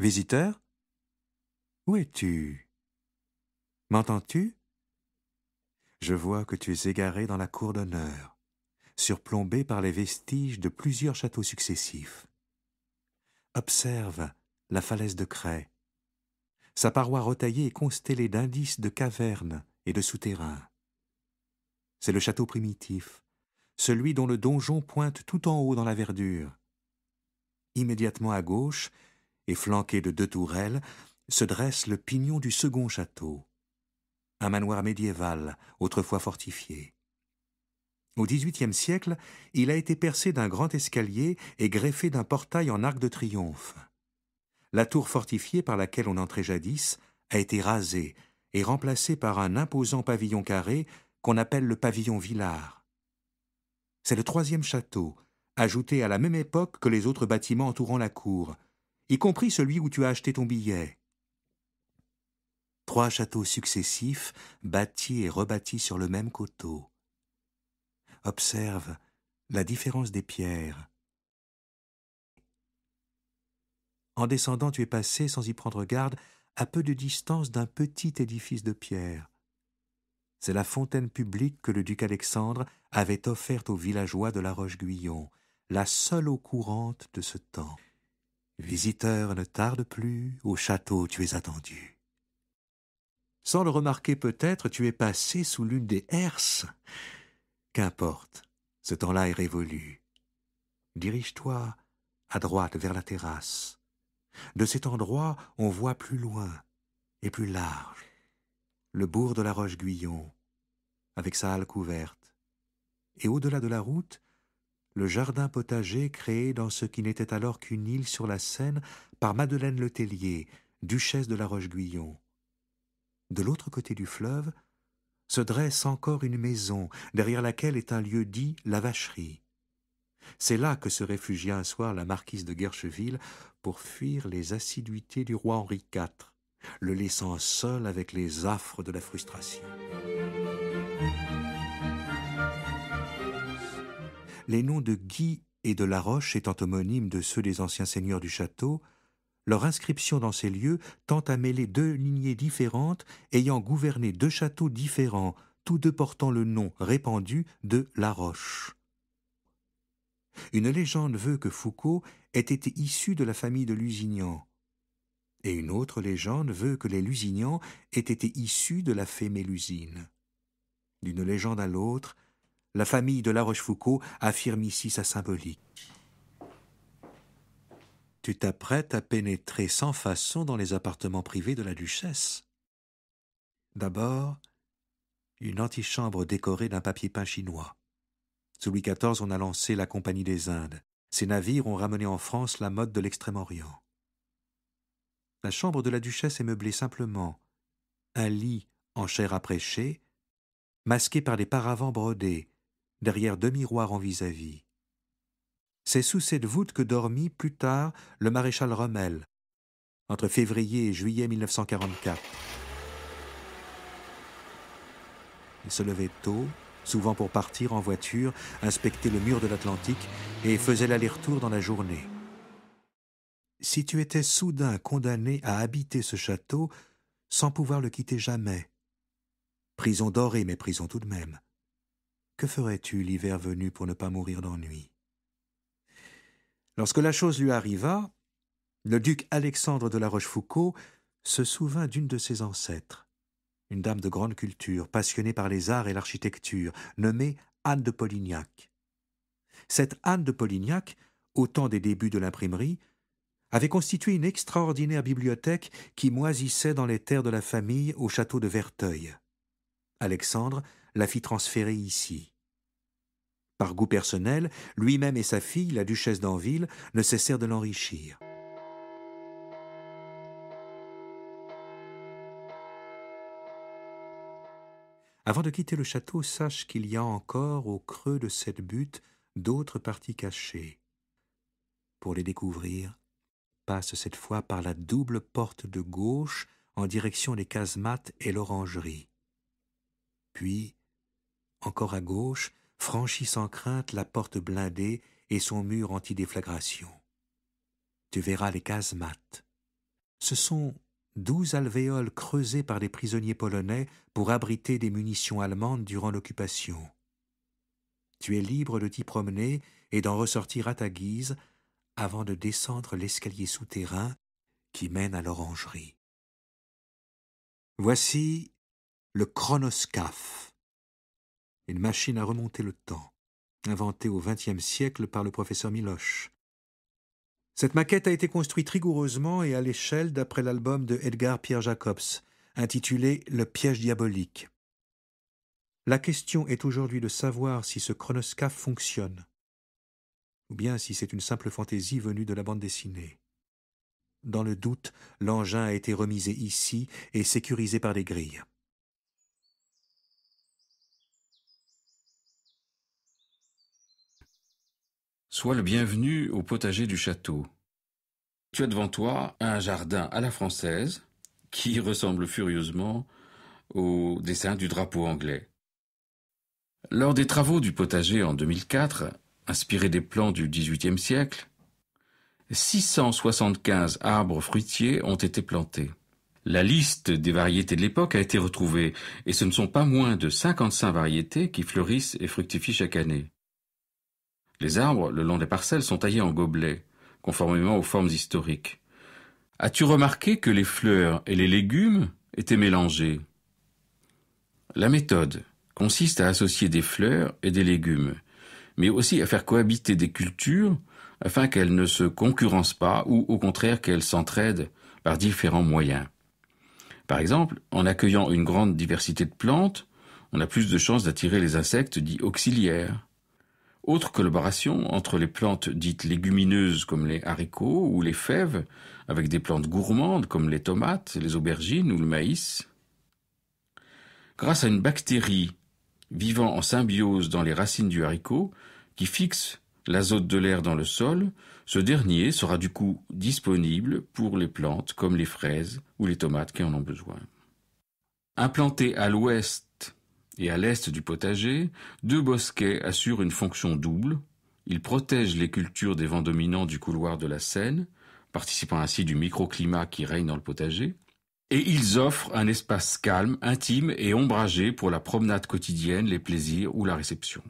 Visiteur Où es-tu M'entends-tu Je vois que tu es égaré dans la cour d'honneur, surplombée par les vestiges de plusieurs châteaux successifs. Observe la falaise de craie. Sa paroi retaillée est constellée d'indices de cavernes et de souterrains. C'est le château primitif, celui dont le donjon pointe tout en haut dans la verdure. Immédiatement à gauche, et flanqué de deux tourelles, se dresse le pignon du second château, un manoir médiéval, autrefois fortifié. Au XVIIIe siècle, il a été percé d'un grand escalier et greffé d'un portail en arc de triomphe. La tour fortifiée par laquelle on entrait jadis a été rasée et remplacée par un imposant pavillon carré qu'on appelle le pavillon Villard. C'est le troisième château, ajouté à la même époque que les autres bâtiments entourant la cour, y compris celui où tu as acheté ton billet. Trois châteaux successifs, bâtis et rebâtis sur le même coteau. Observe la différence des pierres. En descendant, tu es passé, sans y prendre garde, à peu de distance d'un petit édifice de pierre. C'est la fontaine publique que le duc Alexandre avait offerte aux villageois de la Roche-Guyon, la seule eau courante de ce temps. Visiteur, ne tarde plus, au château tu es attendu. Sans le remarquer peut-être, tu es passé sous l'une des herses. Qu'importe, ce temps-là est révolu. Dirige-toi à droite vers la terrasse. De cet endroit, on voit plus loin et plus large le bourg de la Roche-Guyon, avec sa halle couverte. Et au-delà de la route, le jardin potager créé dans ce qui n'était alors qu'une île sur la Seine par Madeleine Letellier, duchesse de la Roche-Guyon. De l'autre côté du fleuve, se dresse encore une maison, derrière laquelle est un lieu dit la vacherie. C'est là que se réfugia un soir la marquise de Guercheville pour fuir les assiduités du roi Henri IV, le laissant seul avec les affres de la frustration. les noms de Guy et de Laroche étant homonymes de ceux des anciens seigneurs du château, leur inscription dans ces lieux tend à mêler deux lignées différentes ayant gouverné deux châteaux différents, tous deux portant le nom répandu de La Roche. Une légende veut que Foucault ait été issu de la famille de Lusignan, et une autre légende veut que les Lusignan aient été issus de la fée Mélusine. D'une légende à l'autre, la famille de La Rochefoucauld affirme ici sa symbolique. Tu t'apprêtes à pénétrer sans façon dans les appartements privés de la duchesse. D'abord, une antichambre décorée d'un papier peint chinois. Sous Louis XIV, on a lancé la Compagnie des Indes. Ces navires ont ramené en France la mode de l'Extrême-Orient. La chambre de la duchesse est meublée simplement. Un lit en chair à prêcher, masqué par des paravents brodés, derrière deux miroirs en vis-à-vis. C'est sous cette voûte que dormit plus tard le maréchal Rommel, entre février et juillet 1944. Il se levait tôt, souvent pour partir en voiture, inspecter le mur de l'Atlantique et faisait l'aller-retour dans la journée. Si tu étais soudain condamné à habiter ce château sans pouvoir le quitter jamais, prison dorée mais prison tout de même, que ferais-tu l'hiver venu pour ne pas mourir d'ennui Lorsque la chose lui arriva, le duc Alexandre de la Rochefoucauld se souvint d'une de ses ancêtres, une dame de grande culture, passionnée par les arts et l'architecture, nommée Anne de Polignac. Cette Anne de Polignac, au temps des débuts de l'imprimerie, avait constitué une extraordinaire bibliothèque qui moisissait dans les terres de la famille au château de Verteuil. Alexandre la fit transférer ici. Par goût personnel, lui-même et sa fille, la duchesse d'Anville, ne cessèrent de l'enrichir. Avant de quitter le château, sache qu'il y a encore au creux de cette butte d'autres parties cachées. Pour les découvrir, passe cette fois par la double porte de gauche en direction des casemates et l'orangerie. Puis, encore à gauche, franchit sans crainte la porte blindée et son mur anti-déflagration. Tu verras les casemates. Ce sont douze alvéoles creusées par des prisonniers polonais pour abriter des munitions allemandes durant l'occupation. Tu es libre de t'y promener et d'en ressortir à ta guise avant de descendre l'escalier souterrain qui mène à l'orangerie. Voici le chronoscaphe une machine à remonter le temps, inventée au XXe siècle par le professeur Miloche. Cette maquette a été construite rigoureusement et à l'échelle d'après l'album de Edgar Pierre Jacobs, intitulé Le piège diabolique. La question est aujourd'hui de savoir si ce chronoscaf fonctionne, ou bien si c'est une simple fantaisie venue de la bande dessinée. Dans le doute, l'engin a été remisé ici et sécurisé par des grilles. Sois le bienvenu au potager du château. Tu as devant toi un jardin à la française qui ressemble furieusement au dessin du drapeau anglais. Lors des travaux du potager en 2004, inspirés des plans du XVIIIe siècle, 675 arbres fruitiers ont été plantés. La liste des variétés de l'époque a été retrouvée, et ce ne sont pas moins de 55 variétés qui fleurissent et fructifient chaque année. Les arbres, le long des parcelles, sont taillés en gobelets, conformément aux formes historiques. As-tu remarqué que les fleurs et les légumes étaient mélangés La méthode consiste à associer des fleurs et des légumes, mais aussi à faire cohabiter des cultures afin qu'elles ne se concurrencent pas ou au contraire qu'elles s'entraident par différents moyens. Par exemple, en accueillant une grande diversité de plantes, on a plus de chances d'attirer les insectes dits auxiliaires, autre collaboration entre les plantes dites légumineuses comme les haricots ou les fèves, avec des plantes gourmandes comme les tomates, les aubergines ou le maïs. Grâce à une bactérie vivant en symbiose dans les racines du haricot, qui fixe l'azote de l'air dans le sol, ce dernier sera du coup disponible pour les plantes comme les fraises ou les tomates qui en ont besoin. Implanté à l'ouest et à l'est du potager, deux bosquets assurent une fonction double. Ils protègent les cultures des vents dominants du couloir de la Seine, participant ainsi du microclimat qui règne dans le potager, et ils offrent un espace calme, intime et ombragé pour la promenade quotidienne, les plaisirs ou la réception.